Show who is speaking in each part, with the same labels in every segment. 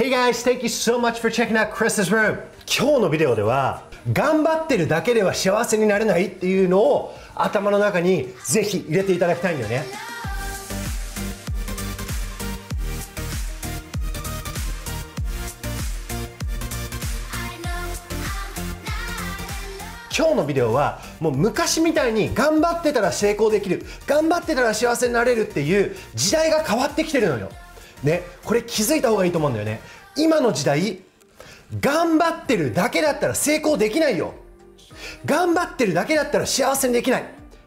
Speaker 1: Hey guys, thank you so much for checking out Chris's room! 今日のビデオでは頑張ってるだけでは幸せになれないっていうのを頭の中にぜひ入れていただきたいんだよね。今日のビデオはもう昔みたいに頑張ってたら成功できる頑張ってたら幸せになれるっていう時代が変わってきてるのよ。ね、これ気づいた方がいいと思うんだよね。今の時代、頑張ってるだけだったら成功できないよ。頑張ってるだけだったら幸せにできない。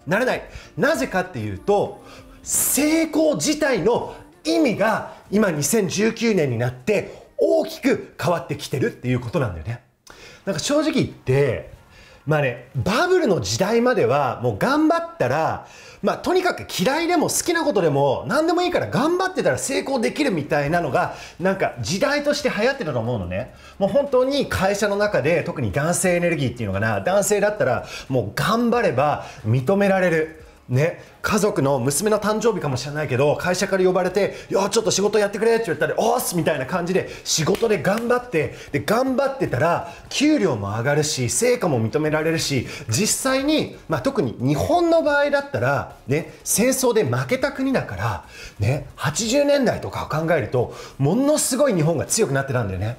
Speaker 1: ならない。なぜかっていうと、成功自体の意味が今2019年になって大きく変わってきてるっていうことなんだよね。なんか正直言って、まあね、バブルの時代まではもう頑張ったら、まあ、とにかく嫌いでも好きなことでも何でもいいから頑張ってたら成功できるみたいなのがなんか時代として流行ってたと思うのねもう本当に会社の中で特に男性エネルギーっていうのかな男性だったらもう頑張れば認められるね、家族の娘の誕生日かもしれないけど会社から呼ばれて「よちょっと仕事やってくれ」って言ったら「おっす」みたいな感じで仕事で頑張ってで頑張ってたら給料も上がるし成果も認められるし実際に、まあ、特に日本の場合だったら、ね、戦争で負けた国だから、ね、80年代とかを考えるとものすごい日本が強くなってたんだよね。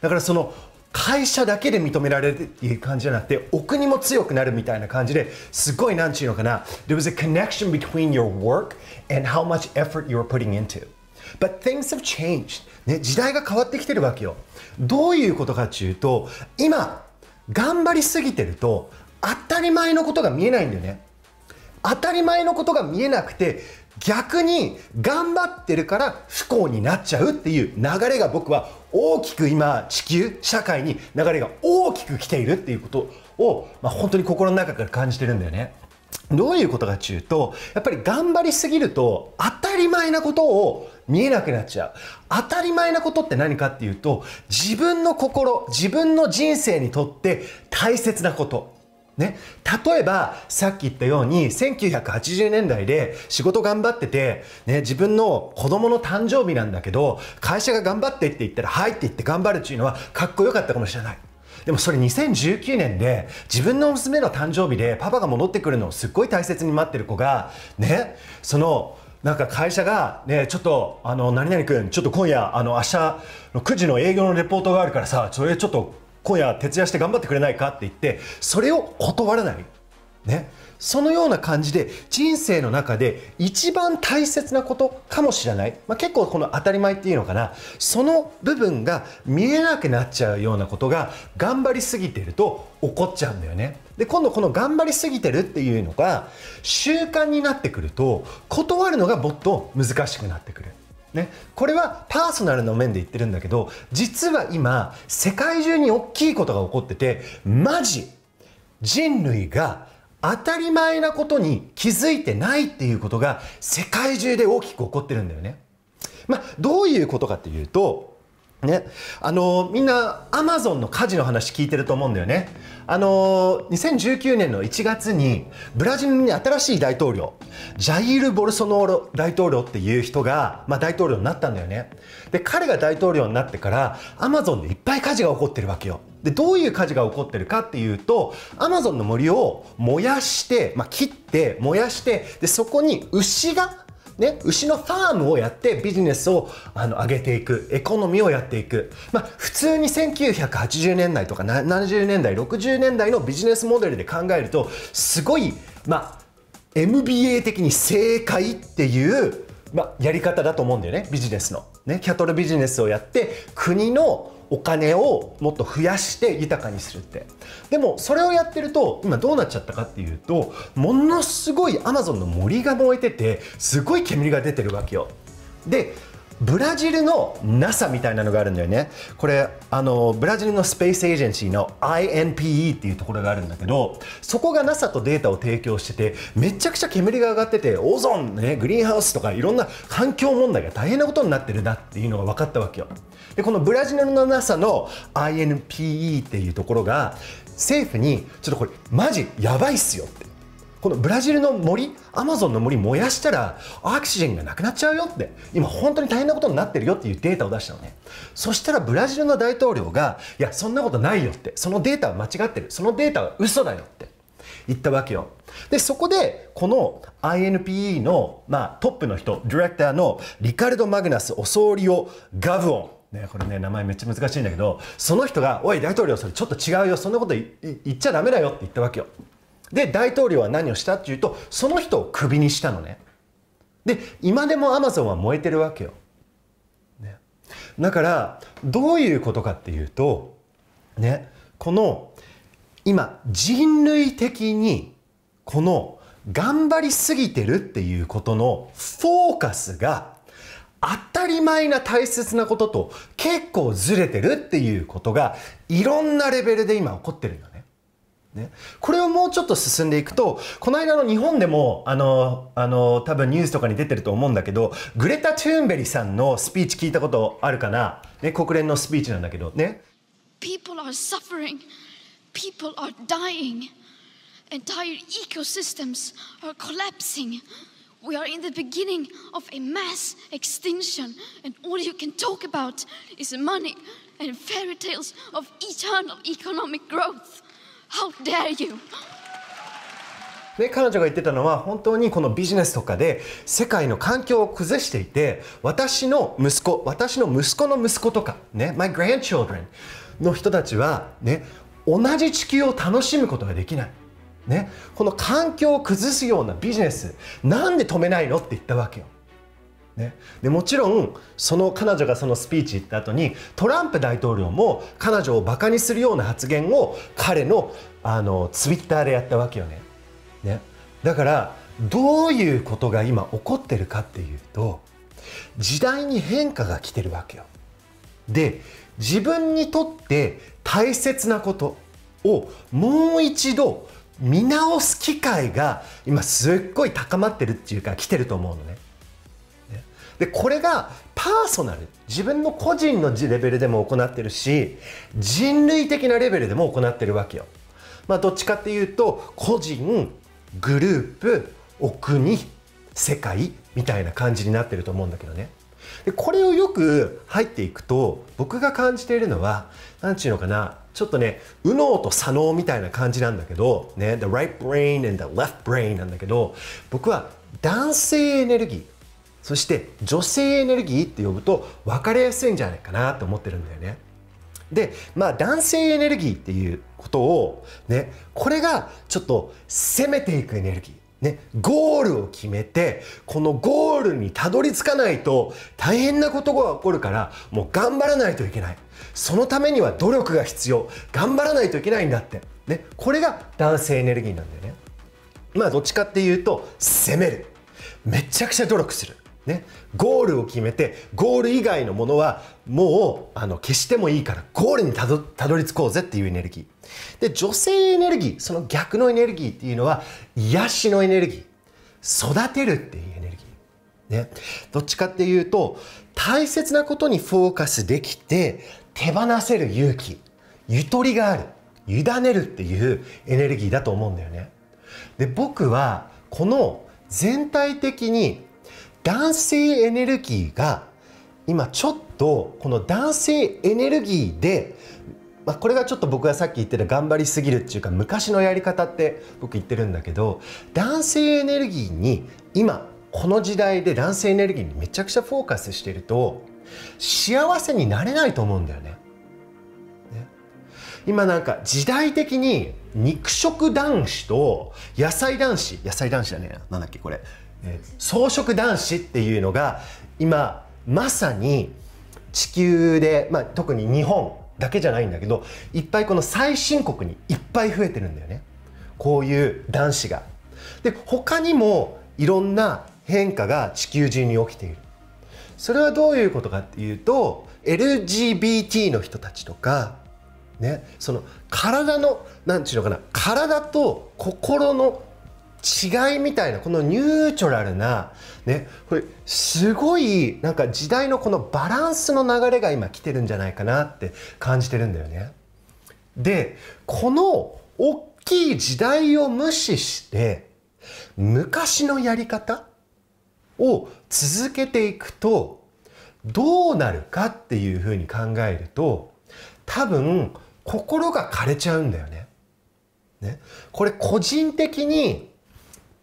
Speaker 1: だからその会社だけで認められるっていう感じじゃなくて、お国も強くなるみたいな感じですごいなんちゅうのかな。There was a connection between your work and how much effort you were putting into. But things have changed. ね、時代が変わってきてるわけよ。どういうことかっていうと、今、頑張りすぎてると、当たり前のことが見えないんだよね。当たり前のことが見えなくて、逆に頑張ってるから不幸になっちゃうっていう流れが僕は大きく今地球社会に流れが大きく来ているっていうことを、まあ、本当に心の中から感じてるんだよね。どういうことかっていうとやっぱり頑張りすぎると当たり前なことを見えなくなっちゃう当たり前なことって何かっていうと自分の心自分の人生にとって大切なことね、例えばさっき言ったように1980年代で仕事頑張ってて、ね、自分の子供の誕生日なんだけど会社が頑張ってって言ったら「はい」って言って頑張るっていうのはかっこよかったかもしれない。でもそれ2019年で自分の娘の誕生日でパパが戻ってくるのをすっごい大切に待ってる子がねそのなんか会社が、ね、ちょっと、あの、何々君、ちょっと今夜、あの、明日の9時の営業のレポートがあるからさ、それちょっと今夜徹夜して頑張ってくれないかって言ってそれを断らない、ね、そのような感じで人生の中で一番大切なことかもしれない、まあ、結構この当たり前っていうのかなその部分が見えなくなっちゃうようなことが頑張りすぎてると怒っちゃうんだよね。で今度この頑張りすぎてるっていうのが習慣になってくると断るのがもっと難しくなってくる。ね、これはパーソナルの面で言ってるんだけど実は今世界中に大きいことが起こっててマジ人類が当たり前なことに気づいてないっていうことが世界中で大きく起こってるんだよね。まあ、どういうことかっていうとね、あのみんなアマゾンの火事の話聞いてると思うんだよね。あの2019年の1月にブラジルに新しい大統領ジャイール・ボルソーロ大統領っていう人が、まあ、大統領になったんだよねで彼が大統領になってからアマゾンでいっぱい火事が起こってるわけよでどういう火事が起こってるかっていうとアマゾンの森を燃やして、まあ、切って燃やしてでそこに牛がね、牛のファームをやってビジネスをあの上げていく、エコノミーをやっていく。まあ、普通に1980年代とか70年代、60年代のビジネスモデルで考えると、すごい、まあ、MBA 的に正解っていう、まあ、やり方だと思うんだよね、ビジネスの。ね、キャトルビジネスをやって、国のお金をもっと増やして豊かにするってでもそれをやってると今どうなっちゃったかっていうとものすごいアマゾンの森が燃えててすごい煙が出てるわけよでブラジルの NASA みたいなのがあるんだよねこれあのブラジルのスペースエージェンシーの INPE っていうところがあるんだけどそこが NASA とデータを提供しててめちゃくちゃ煙が上がっててオゾン、ね、グリーンハウスとかいろんな環境問題が大変なことになってるなっていうのが分かったわけよでこのブラジルの NASA の INPE っていうところが政府にちょっとこれマジやばいっすよってこのブラジルの森アマゾンの森燃やしたらアクシデンがなくなっちゃうよって今本当に大変なことになってるよっていうデータを出したのねそしたらブラジルの大統領がいやそんなことないよってそのデータは間違ってるそのデータは嘘だよって言ったわけよでそこでこの INPE の、まあ、トップの人ディレクターのリカルド・マグナス・オソーリオ・ガブオンね、これね名前めっちゃ難しいんだけどその人が「おい大統領それちょっと違うよそんなこと言っちゃダメだよ」って言ったわけよで大統領は何をしたっていうとその人をクビにしたのねで今でもアマゾンは燃えてるわけよ、ね、だからどういうことかっていうとねこの今人類的にこの頑張りすぎてるっていうことのフォーカスが当たり前な大切なことと結構ずれてるっていうことがいろんなレベルで今起こってるのね、これをもうちょっと進んでいくとこの間の日本でもあのあの多分ニュースとかに出てると思うんだけどグレタ・トゥーンベリさんのスピーチ聞いたことあるかな、ね、国連のスピーチなんだけどね。People are suffering, people are dying, entire ecosystems are collapsing. We are in the beginning of a mass extinction, and all you can talk about is money and fairy tales of eternal economic growth. で彼女が言ってたのは本当にこのビジネスとかで世界の環境を崩していて私の息子私の息子の息子とかね my grandchildren の人たちはね同じ地球を楽しむことができないねこの環境を崩すようなビジネスなんで止めないのって言ったわけよね、でもちろんその彼女がそのスピーチ行った後にトランプ大統領も彼女をバカにするような発言を彼のあのツイッターでやったわけよね。ねだからどういうことが今起こってるかっていうと時代に変化が来てるわけよ。で自分にとって大切なことをもう一度見直す機会が今すっごい高まってるっていうか来てると思うのね。でこれがパーソナル自分の個人のレベルでも行ってるし人類的なレベルでも行ってるわけよ。まあ、どっちかっていうと個人グループお国世界みたいな感じになってると思うんだけどね。でこれをよく入っていくと僕が感じているのは何て言うのかなちょっとね右脳と左脳みたいな感じなんだけどね the right brain and the left brain なんだけど僕は男性エネルギーそして女性エネルギーって呼ぶと分かりやすいんじゃないかなと思ってるんだよね。でまあ男性エネルギーっていうことをねこれがちょっと攻めていくエネルギー。ね、ゴールを決めてこのゴールにたどり着かないと大変なことが起こるからもう頑張らないといけないそのためには努力が必要頑張らないといけないんだって、ね、これが男性エネルギーなんだよねまあどっちかっていうと攻めるめちゃくちゃ努力するね、ゴールを決めてゴール以外のものはもうあの消してもいいからゴールにたどたどり着こうぜっていうエネルギーで女性エネルギーその逆のエネルギーっていうのは癒しのエネルギー育てるっていうエネルギー、ね、どっちかっていうと大切なことにフォーカスできて手放せる勇気ゆとりがある委ねるっていうエネルギーだと思うんだよねで僕はこの全体的に男性エネルギーが今ちょっとこの男性エネルギーで、まあ、これがちょっと僕がさっき言ってた頑張りすぎるっていうか昔のやり方って僕言ってるんだけど男性エネルギーに今この時代で男性エネルギーにめちゃくちゃフォーカスしてると幸せになれないと思うんだよね。ね今なんか時代的に肉食男子と野菜男子野菜男子だねなんだっけこれ草食男子っていうのが今まさに地球で、まあ、特に日本だけじゃないんだけどいっぱいこの最新国にいっぱい増えてるんだよねこういう男子が。で他にもいろんな変化が地球中に起きている。それはどういうことかっていうと LGBT の人たちとか、ね、その体の何て言うのかな体と心の違いみたいなこのニューュラルな、ね、これすごいなんか時代のこのバランスの流れが今来てるんじゃないかなって感じてるんだよね。でこの大きい時代を無視して昔のやり方を続けていくとどうなるかっていうふうに考えると多分心が枯れちゃうんだよね。ねこれ個人的に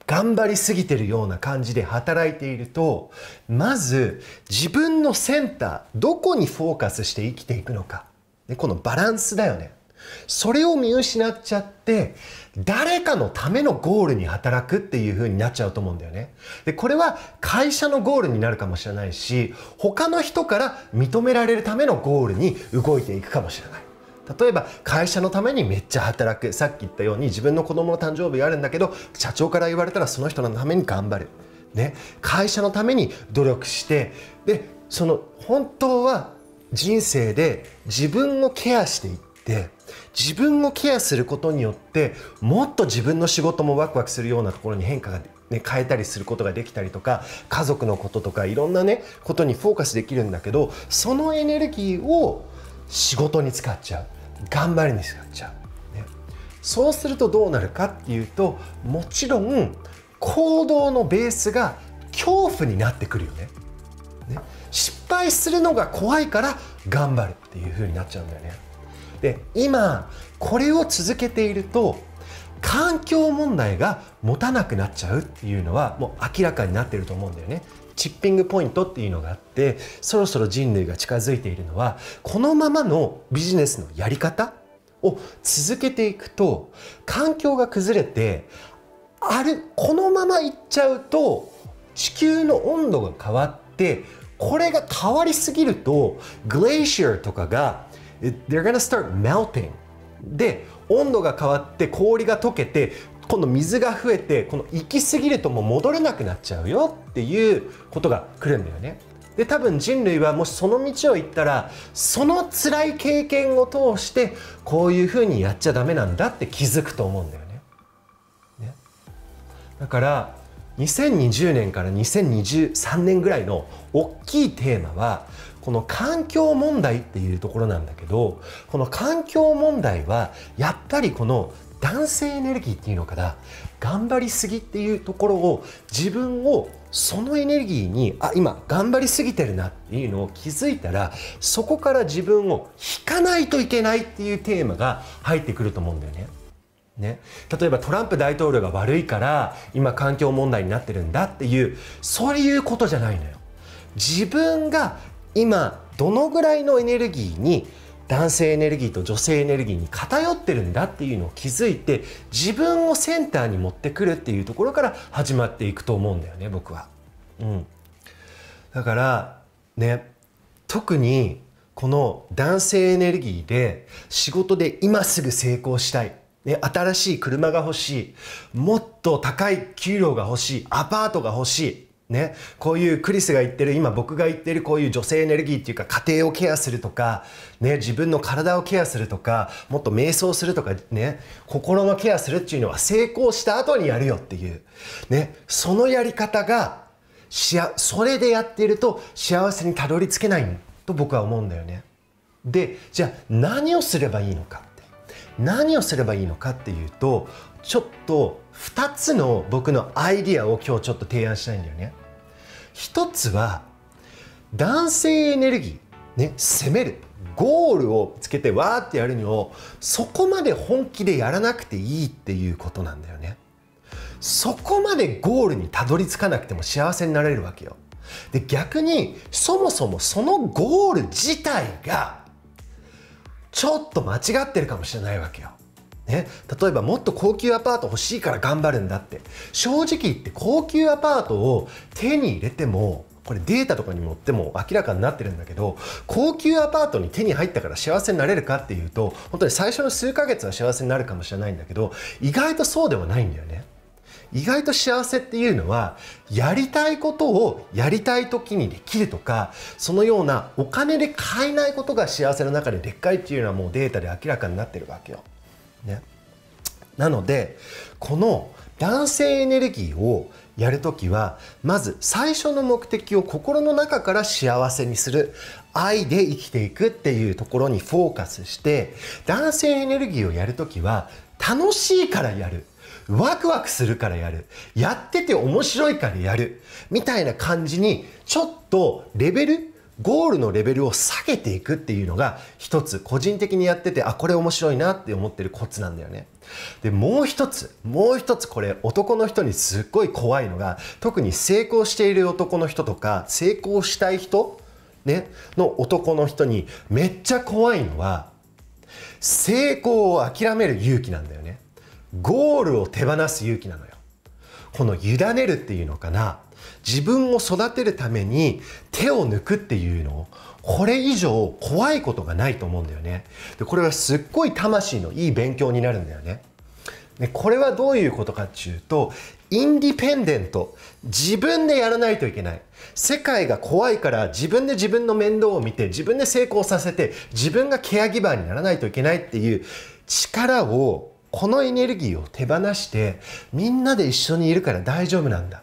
Speaker 1: 頑張りすぎてるような感じで働いているとまず自分のセンターどこにフォーカスして生きていくのか、ね、このバランスだよねそれを見失っちゃって誰かのためのゴールに働くっていう風になっちゃうと思うんだよね。で、これは会社のゴールになるかもしれないし、他の人から認められるためのゴールに動いていくかもしれない。例えば会社のためにめっちゃ働くさっき言ったように自分の子供の誕生日があるんだけど社長から言われたらその人のために頑張る、ね、会社のために努力してでその本当は人生で自分をケアしていって自分をケアすることによってもっと自分の仕事もワクワクするようなところに変化がね、変えたりすることができたりとか家族のこととかいろんなねことにフォーカスできるんだけどそのエネルギーを仕事に使っちゃう。頑張りに使っちゃう、ね、そうするとどうなるかっていうともちろん行動のベースが恐怖になってくるよねね失敗するのが怖いから頑張るっていう風になっちゃうんだよねで今これを続けていると環境問題が持たなくなっちゃうっていうのはもう明らかになってると思うんだよねチッピングポイントっていうのがあってそろそろ人類が近づいているのはこのままのビジネスのやり方を続けていくと環境が崩れてあれこのままいっちゃうと地球の温度が変わってこれが変わりすぎるとグレーシアとかが they're gonna start melting で温度が変わって氷が溶けて今度水が増えてこの行き過ぎるともう戻れなくなっちゃうよっていうことが来るんだよね。で多分人類はもしその道を行ったらその辛い経験を通してこういうふうにやっちゃダメなんだって気づくと思うんだよね。ねだから2020年から2023年ぐらいの大きいテーマはこの環境問題っていうところなんだけどこの環境問題はやっぱりこの男性エネルギーっていうのかな頑張りすぎっていうところを自分をそのエネルギーにあ今頑張りすぎてるなっていうのを気づいたらそこから自分を引かないといけないっていうテーマが入ってくると思うんだよね。ね、例えばトランプ大統領が悪いから今環境問題になってるんだっていうそういうことじゃないのよ。自分が今どのぐらいのエネルギーに男性エネルギーと女性エネルギーに偏ってるんだっていうのを気づいて自分をセンターに持ってくるっていうところから始まっていくと思うんだよね僕は。うん、だからね特にこの男性エネルギーで仕事で今すぐ成功したいね、新しい車が欲しい。もっと高い給料が欲しい。アパートが欲しい。ね、こういうクリスが言ってる今僕が言ってるこういう女性エネルギーっていうか家庭をケアするとか、ね、自分の体をケアするとかもっと瞑想するとか、ね、心のケアするっていうのは成功した後にやるよっていう、ね、そのやり方がしあそれでやっていると幸せにたどり着けないと僕は思うんだよね。でじゃあ何をすればいいのかって何をすればいいのかっていうとちょっと2つの僕のアイディアを今日ちょっと提案したいんだよね1つは男性エネルギーね攻めるゴールをつけてわーってやるのをそこまで本気でやらなくていいっていうことなんだよねそこまでゴールにたどり着かなくても幸せになれるわけよで逆にそもそもそのゴール自体がちょっと間違ってるかもしれないわけよね、例えばもっと高級アパート欲しいから頑張るんだって正直言って高級アパートを手に入れてもこれデータとかに持っても明らかになってるんだけど高級アパートに手に入ったから幸せになれるかっていうと本当に最初の数ヶ月は幸せになるかもしれないんだけど意外とそうではないんだよね。意外と幸せっていうのはやりたいことをやりたい時にできるとかそのようなお金で買えないことが幸せの中ででっかいっていうのはもうデータで明らかになってるわけよ。ね、なのでこの男性エネルギーをやるときはまず最初の目的を心の中から幸せにする愛で生きていくっていうところにフォーカスして男性エネルギーをやるときは楽しいからやるワクワクするからやるやってて面白いからやるみたいな感じにちょっとレベルゴールのレベルを下げていくっていうのが一つ個人的にやっててあこれ面白いなって思ってるコツなんだよね。でもう一つもう一つこれ男の人にすっごい怖いのが特に成功している男の人とか成功したい人、ね、の男の人にめっちゃ怖いのは成功を諦める勇気なんだよね。ゴールを手放す勇気なのよ。この委ねるっていうのかな自分を育てるために手を抜くっていうのこれ以上怖いことがないと思うんだよねでこれはすっごい魂のいい勉強になるんだよねでこれはどういうことかっていうとインディペンデント自分でやらないといけない世界が怖いから自分で自分の面倒を見て自分で成功させて自分がケアギバーにならないといけないっていう力をこのエネルギーを手放してみんなで一緒にいるから大丈夫なんだ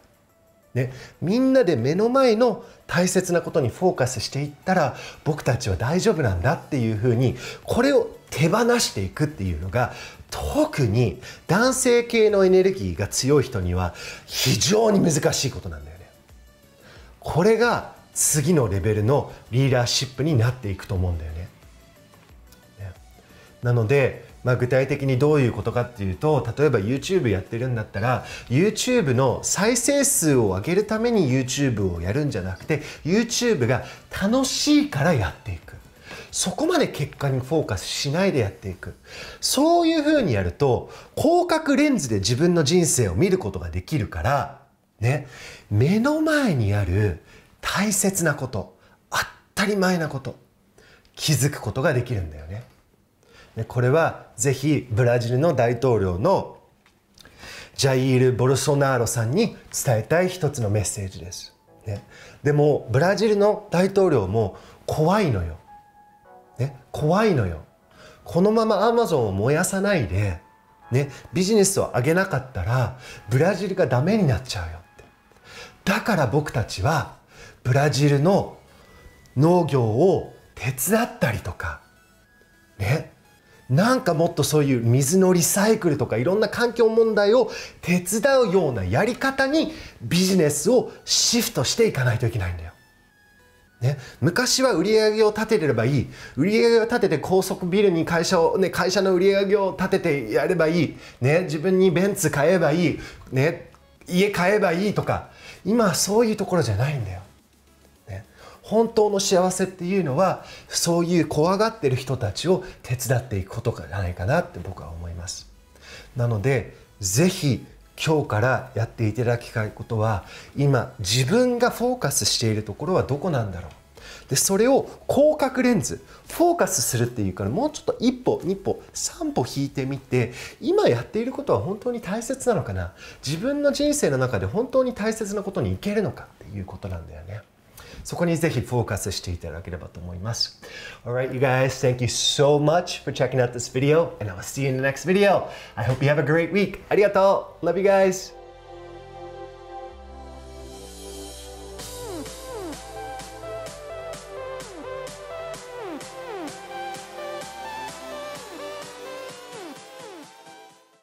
Speaker 1: ね、みんなで目の前の大切なことにフォーカスしていったら僕たちは大丈夫なんだっていうふうにこれを手放していくっていうのが特に男性系のエネルギーが強い人には非常に難しいことなんだよね。これが次のレベルのリーダーシップになっていくと思うんだよね。ねなのでまあ、具体的にどういうことかっていうと例えば YouTube やってるんだったら YouTube の再生数を上げるために YouTube をやるんじゃなくて YouTube が楽しいからやっていくそこまで結果にフォーカスしないでやっていくそういうふうにやると広角レンズで自分の人生を見ることができるからね目の前にある大切なこと当たり前なこと気づくことができるんだよね。これはぜひブラジルの大統領のジャイール・ボルソナーロさんに伝えたい一つのメッセージです。ね、でもブラジルの大統領も怖いのよ。ね、怖いのよ。このままアマゾンを燃やさないで、ね、ビジネスを上げなかったらブラジルがダメになっちゃうよって。だから僕たちはブラジルの農業を手伝ったりとか、ね、なんかもっとそういう水のリサイクルとかいろんな環境問題を手伝うようなやり方にビジネスをシフトしていかないといけないんだよ。ね、昔は売り上げを立てればいい売り上げを立てて高速ビルに会社を、ね、会社の売り上げを立ててやればいい、ね、自分にベンツ買えばいい、ね、家買えばいいとか今はそういうところじゃないんだよ本当の幸せっていうのはそういう怖がってる人たちを手伝っていくことじゃないかなって僕は思いますなので是非今日からやっていただきたいことは今自分がフォーカスしているところはどこなんだろうでそれを広角レンズフォーカスするっていうからもうちょっと一歩二歩三歩引いてみて今やっていることは本当に大切なのかな自分の人生の中で本当に大切なことにいけるのかっていうことなんだよね。そこにぜひフォーカスしていただければと思います。Alright, you guys, thank you so much for checking out this video, and I will see you in the next video. I hope you have a great week. ありがとう Love you guys!